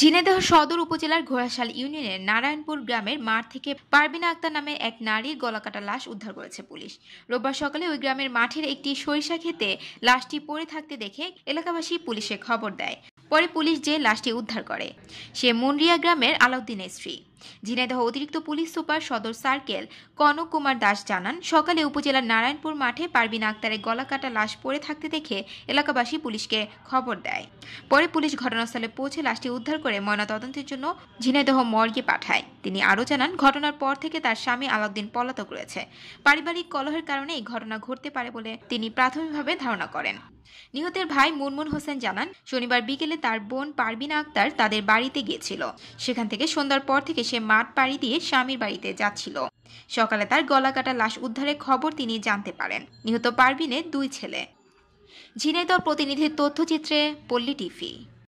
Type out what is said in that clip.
ঝিনাইদহ সদর উপজেলার ঘোড়াশাল ইউনিয়নের নারায়ণপুর গ্রামের মাঠ থেকে পারবিনা আক্তার নামের এক নারীর গলাকাটা লাশ উদ্ধার করেছে পুলিশ রোববার সকালে ওই গ্রামের মাঠের একটি সরিষা খেতে লাশটি পড়ে থাকতে দেখে এলাকাবাসী পুলিশে খবর দেয় পরে পুলিশ যে লাশটি উদ্ধার করে সে মুন্ডিয়া গ্রামের আলাউদ্দিনের স্ত্রী ঝিনাইদহ অতিরিক্ত পুলিশ সুপার সদর সার্কেল কনক কুমার দাস জানান সকালে উপজেলার নারায়ণপুর মাঠে পারবিন আক্তারের গলাকাটা লাশ পড়ে থাকতে দেখে এলাকাবাসী পুলিশকে খবর দেয় পরে পুলিশ ঘটনাস্থলে পৌঁছে লাশটি উদ্ধার করে ময়নাতদন্তের জন্য ঝিনাইদহ মর্গে পাঠায় তিনি আরও জানান ঘটনার পর থেকে তার স্বামী আলাউদ্দিন পলাতক রয়েছে পারিবারিক কলহের কারণে এই ঘটনা ঘটতে পারে বলে তিনি প্রাথমিকভাবে ধারণা করেন নিহতের ভাই মুনমুন হোসেন জানান শনিবার বিকেলে তার বোন পারবিনা আক্তার তাদের বাড়িতে গিয়েছিল সেখান থেকে সন্ধ্যার পর থেকে সে মাঠ পাড়ি দিয়ে স্বামীর বাড়িতে যাচ্ছিল সকালে তার গলা কাটা লাশ উদ্ধারের খবর তিনি জানতে পারেন নিহত পারবিনের দুই ছেলে ঝিনাইদহ প্রতিনিধির তথ্যচিত্রে পল্লী টিভি